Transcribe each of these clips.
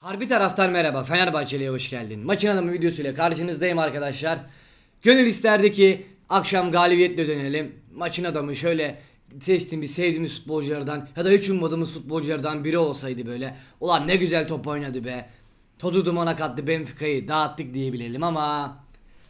Harbi taraftar merhaba. Fenerbahçeli'ye hoş geldin. Maçın adamı videosuyla karşınızdayım arkadaşlar. Gönül isterdi ki akşam galibiyetle dönelim. Maçın adamı şöyle seçtiğimiz, sevdiğimiz futbolculardan ya da hiç ummadığımız futbolculardan biri olsaydı böyle. Ulan ne güzel top oynadı be. Todu dumana kattı Benfica'yı dağıttık diyebilelim ama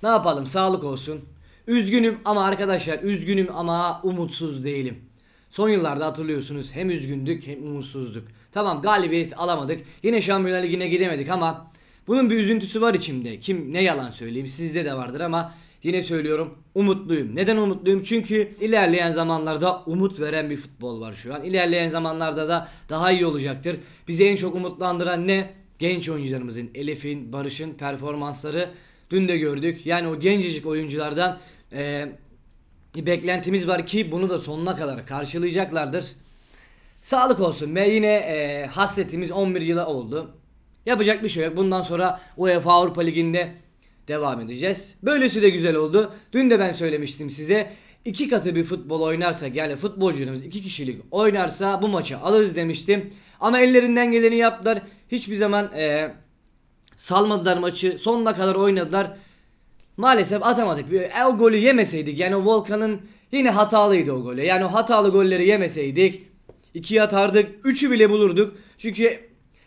ne yapalım sağlık olsun. Üzgünüm ama arkadaşlar üzgünüm ama umutsuz değilim. Son yıllarda hatırlıyorsunuz hem üzgündük hem umutsuzduk. Tamam galibiyet alamadık. Yine Şampiyonlar Ligi'ne gidemedik ama bunun bir üzüntüsü var içimde. Kim ne yalan söyleyeyim sizde de vardır ama yine söylüyorum umutluyum. Neden umutluyum? Çünkü ilerleyen zamanlarda umut veren bir futbol var şu an. İlerleyen zamanlarda da daha iyi olacaktır. Bizi en çok umutlandıran ne? Genç oyuncularımızın Elif'in, Barış'ın performansları dün de gördük. Yani o gencecik oyunculardan e, bir beklentimiz var ki bunu da sonuna kadar karşılayacaklardır. Sağlık olsun ve yine e, hasretimiz 11 yıla oldu. Yapacak bir şey yok. Bundan sonra UEFA Avrupa Ligi'nde devam edeceğiz. Böylesi de güzel oldu. Dün de ben söylemiştim size. iki katı bir futbol oynarsa, yani futbolcularımız iki kişilik oynarsa bu maçı alırız demiştim. Ama ellerinden geleni yaptılar. Hiçbir zaman e, salmadılar maçı. Sonuna kadar oynadılar maalesef atamadık. E, o golü yemeseydik yani Volkan'ın yine hatalıydı o golü. Yani o hatalı golleri yemeseydik 2'yi atardık üçü bile bulurduk. Çünkü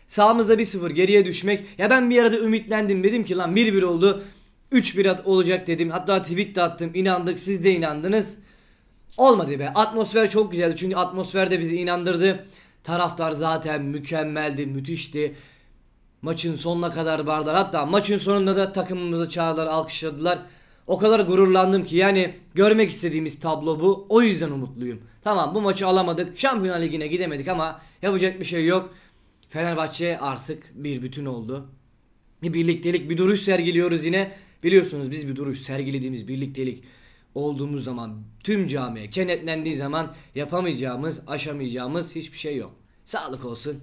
sağımıza bir sıfır geriye düşmek. Ya ben bir arada ümitlendim dedim ki lan 1-1 oldu 3-1 olacak dedim. Hatta tweet de attım İnandık siz de inandınız. Olmadı be atmosfer çok güzeldi çünkü atmosfer de bizi inandırdı. Taraftar zaten mükemmeldi müthişti. Maçın sonuna kadar vardılar. Hatta maçın sonunda da takımımızı çağırdılar, alkışladılar. O kadar gururlandım ki yani görmek istediğimiz tablo bu. O yüzden umutluyum. Tamam bu maçı alamadık. Şampiyonlar Ligi'ne gidemedik ama yapacak bir şey yok. Fenerbahçe artık bir bütün oldu. Bir birliktelik bir duruş sergiliyoruz yine. Biliyorsunuz biz bir duruş sergilediğimiz birliktelik olduğumuz zaman tüm camiye kenetlendiği zaman yapamayacağımız, aşamayacağımız hiçbir şey yok. Sağlık olsun.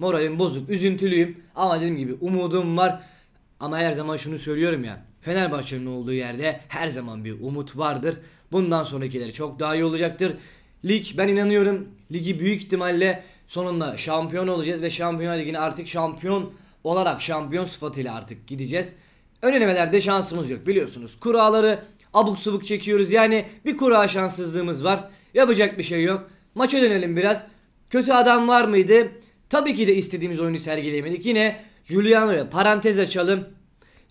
Moralim bozuk, üzüntülüyüm ama dediğim gibi umudum var. Ama her zaman şunu söylüyorum ya. Fenerbahçe'nin olduğu yerde her zaman bir umut vardır. Bundan sonrakileri çok daha iyi olacaktır. Lig ben inanıyorum. Ligi büyük ihtimalle sonunda şampiyon olacağız ve şampiyon Ligi'ne artık şampiyon olarak şampiyon sıfatıyla artık gideceğiz. Önlemelerde şansımız yok biliyorsunuz. Kuraları abuk subuk çekiyoruz. Yani bir kura şanssızlığımız var. Yapacak bir şey yok. Maça dönelim biraz. Kötü adam var mıydı? Tabii ki de istediğimiz oyunu sergileyemedik. Yine Giuliano'ya parantez açalım.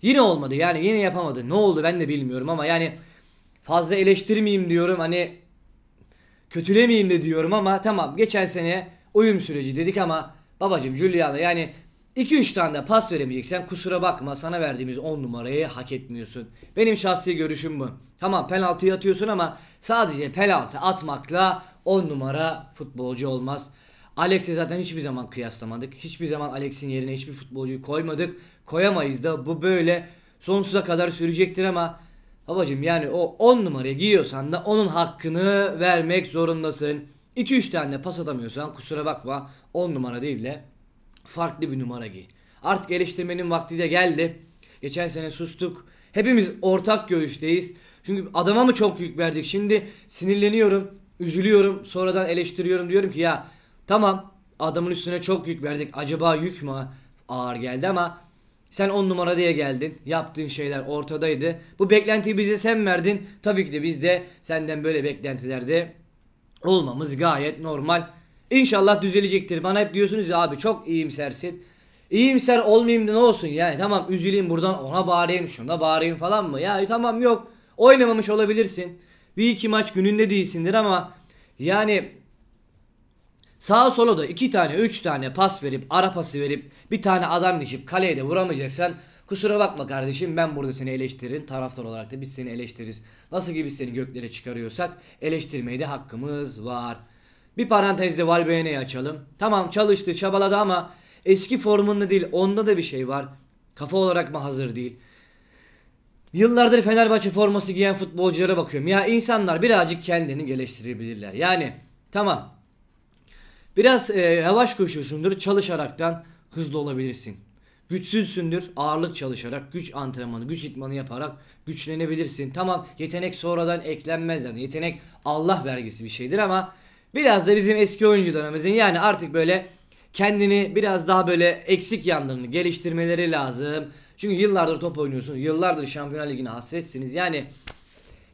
Yine olmadı yani yine yapamadı. Ne oldu ben de bilmiyorum ama yani fazla eleştirmeyeyim diyorum hani kötülemeyeyim de diyorum ama tamam geçen sene uyum süreci dedik ama babacım Giuliano yani 2-3 tane de pas veremeyeceksen kusura bakma sana verdiğimiz 10 numarayı hak etmiyorsun. Benim şahsi görüşüm bu. Tamam penaltıyı atıyorsun ama sadece penaltı atmakla 10 numara futbolcu olmaz. Alex'e zaten hiçbir zaman kıyaslamadık. Hiçbir zaman Alex'in yerine hiçbir futbolcuyu koymadık. Koyamayız da bu böyle sonsuza kadar sürecektir ama babacım yani o 10 numarayı giyiyorsan da onun hakkını vermek zorundasın. 2-3 tane pas atamıyorsan kusura bakma 10 numara değil de farklı bir numara giy. Artık eleştirmenin vakti de geldi. Geçen sene sustuk. Hepimiz ortak görüşteyiz. Çünkü adama mı çok yük verdik? Şimdi sinirleniyorum, üzülüyorum, sonradan eleştiriyorum. Diyorum ki ya Tamam adamın üstüne çok yük verdik. Acaba yük mü ağır geldi ama sen on numara diye geldin. Yaptığın şeyler ortadaydı. Bu beklentiyi bize sen verdin. Tabii ki de biz de senden böyle beklentilerde olmamız gayet normal. İnşallah düzelecektir. Bana hep diyorsunuz ya abi çok iyimsersin. İyimser olmayayım da ne olsun yani tamam üzüleyim buradan ona bağırayım şuna bağırayım falan mı? Ya tamam yok oynamamış olabilirsin. Bir iki maç gününde değilsindir ama yani Sağa sola da iki tane üç tane pas verip ara pası verip bir tane adam geçip kaleye de vuramayacaksan kusura bakma kardeşim ben burada seni eleştiririm. Taraftar olarak da biz seni eleştiririz. Nasıl gibi seni göklere çıkarıyorsak eleştirmeye de hakkımız var. Bir parantezde Valbene'yi açalım. Tamam çalıştı çabaladı ama eski formunda değil onda da bir şey var. Kafa olarak mı hazır değil. Yıllardır Fenerbahçe forması giyen futbolculara bakıyorum. Ya insanlar birazcık kendini geliştirebilirler. Yani tamam Biraz e, yavaş koşuyorsundur çalışaraktan hızlı olabilirsin. Güçsüzsündür ağırlık çalışarak, güç antrenmanı, güç itmanı yaparak güçlenebilirsin. Tamam yetenek sonradan eklenmez yani yetenek Allah vergisi bir şeydir ama biraz da bizim eski oyuncularımızın yani artık böyle kendini biraz daha böyle eksik yanlarını geliştirmeleri lazım. Çünkü yıllardır top oynuyorsunuz. Yıllardır Şampiyonlar Ligi'ne hasretsiniz. Yani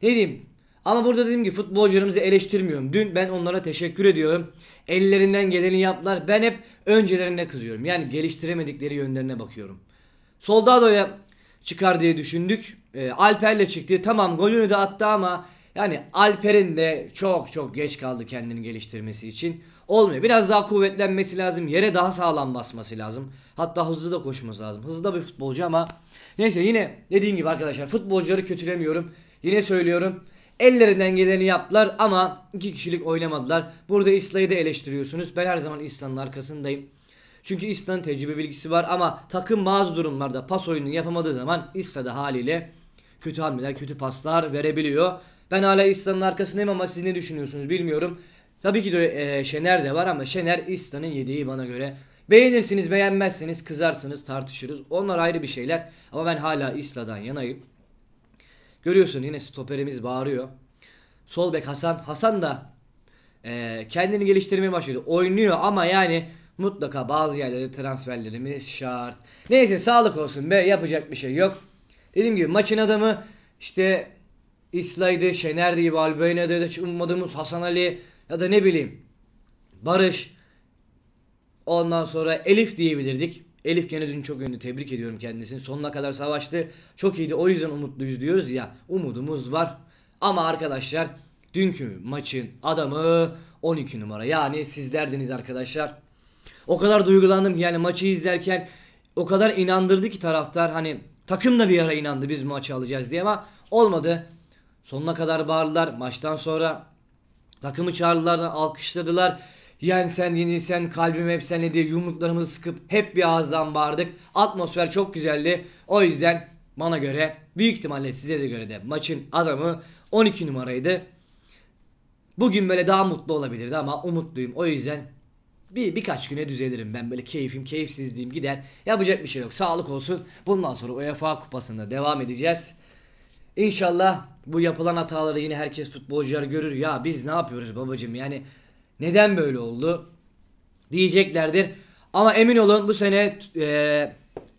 ne diyeyim ama burada dediğim gibi futbolcularımızı eleştirmiyorum. Dün ben onlara teşekkür ediyorum. Ellerinden geleni yaptılar. Ben hep öncelerine kızıyorum. Yani geliştiremedikleri yönlerine bakıyorum. Soldado'ya çıkar diye düşündük. E, Alper'le çıktı. Tamam golünü de attı ama yani Alper'in de çok çok geç kaldı kendini geliştirmesi için. Olmuyor. Biraz daha kuvvetlenmesi lazım. Yere daha sağlam basması lazım. Hatta hızlı da koşması lazım. Hızlı da bir futbolcu ama neyse yine dediğim gibi arkadaşlar futbolcuları kötülemiyorum. Yine söylüyorum. Ellerinden geleni yaptılar ama iki kişilik oynamadılar. Burada İsla'yı da eleştiriyorsunuz. Ben her zaman İsla'nın arkasındayım. Çünkü İsla'nın tecrübe bilgisi var ama takım bazı durumlarda pas oyununu yapamadığı zaman İsla da haliyle kötü hamleler, kötü paslar verebiliyor. Ben hala İslan'ın arkasındayım ama siz ne düşünüyorsunuz bilmiyorum. Tabii ki de e, Şener de var ama Şener İslan'ın yediği bana göre. Beğenirsiniz beğenmezseniz kızarsınız tartışırız. Onlar ayrı bir şeyler ama ben hala İsla'dan yanayım. Görüyorsun yine stoperimiz bağırıyor. Sol bek Hasan. Hasan da e, kendini geliştirmeye başladı. Oynuyor ama yani mutlaka bazı yerlere transferlerimiz şart. Neyse sağlık olsun be yapacak bir şey yok. Dediğim gibi maçın adamı işte İsla'ydı, Şener'di gibi Albeyna'da hiç ummadığımız Hasan Ali ya da ne bileyim Barış ondan sonra Elif diyebilirdik. Elif gene dün çok ünlü. Tebrik ediyorum kendisini. Sonuna kadar savaştı. Çok iyiydi. O yüzden umutluyuz diyoruz ya. Umudumuz var. Ama arkadaşlar dünkü maçın adamı 12 numara. Yani sizlerdiniz arkadaşlar. O kadar duygulandım ki yani maçı izlerken o kadar inandırdı ki taraftar hani takım da bir ara inandı biz maçı alacağız diye ama olmadı. Sonuna kadar bağırdılar. Maçtan sonra takımı çağırdılar, alkışladılar. Yen sen yenilsen kalbim hep senle diye yumruklarımızı sıkıp hep bir ağızdan bağırdık. Atmosfer çok güzeldi. O yüzden bana göre büyük ihtimalle size de göre de maçın adamı 12 numaraydı. Bugün böyle daha mutlu olabilirdi ama umutluyum. O yüzden bir birkaç güne düzelirim ben böyle keyfim keyifsizliğim gider. Yapacak bir şey yok. Sağlık olsun. Bundan sonra UEFA kupasında devam edeceğiz. İnşallah bu yapılan hataları yine herkes futbolcular görür. Ya biz ne yapıyoruz babacım yani neden böyle oldu? Diyeceklerdir. Ama emin olun bu sene e,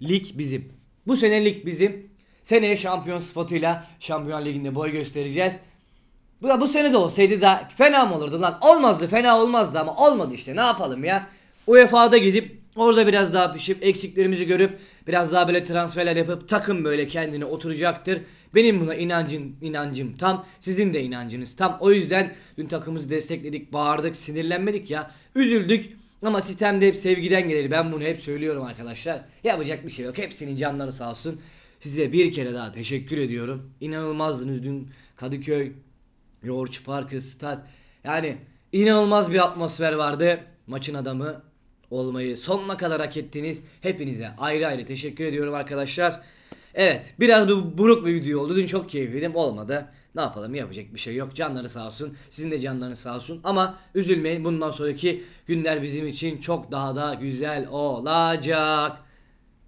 lig bizim. Bu sene lig bizim. Seneye şampiyon sıfatıyla Şampiyon Ligi'nde boy göstereceğiz. Bu da bu sene de olsaydı da fena mı olurdu lan? Olmazdı, fena olmazdı ama olmadı işte. Ne yapalım ya? UEFA'da gidip Orada biraz daha pişip eksiklerimizi görüp biraz daha böyle transferler yapıp takım böyle kendini oturacaktır. Benim buna inancım, inancım tam. Sizin de inancınız tam. O yüzden dün takımımızı destekledik, bağırdık, sinirlenmedik ya. Üzüldük. Ama sistemde hep sevgiden gelir. Ben bunu hep söylüyorum arkadaşlar. Yapacak bir şey yok. Hepsinin canları sağ olsun. Size bir kere daha teşekkür ediyorum. İnanılmazdınız dün Kadıköy, Yoğurtçu Parkı, Stad. Yani inanılmaz bir atmosfer vardı. Maçın adamı olmayı sonuna kadar hak ettiniz. Hepinize ayrı ayrı teşekkür ediyorum arkadaşlar. Evet biraz bu buruk bir video oldu. Dün çok keyifliydim olmadı. Ne yapalım yapacak bir şey yok. Canları sağ olsun. Sizin de canlarınız sağ olsun. Ama üzülmeyin bundan sonraki günler bizim için çok daha da güzel olacak.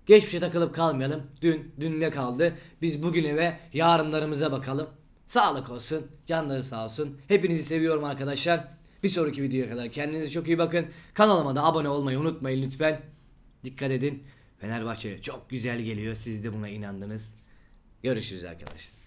Geçmişe takılıp kalmayalım. Dün, dün ne kaldı? Biz bugüne ve yarınlarımıza bakalım. Sağlık olsun. Canları sağ olsun. Hepinizi seviyorum arkadaşlar. Bir sonraki videoya kadar kendinize çok iyi bakın. Kanalıma da abone olmayı unutmayın lütfen. Dikkat edin. Fenerbahçe çok güzel geliyor. Siz de buna inandınız. Görüşürüz arkadaşlar.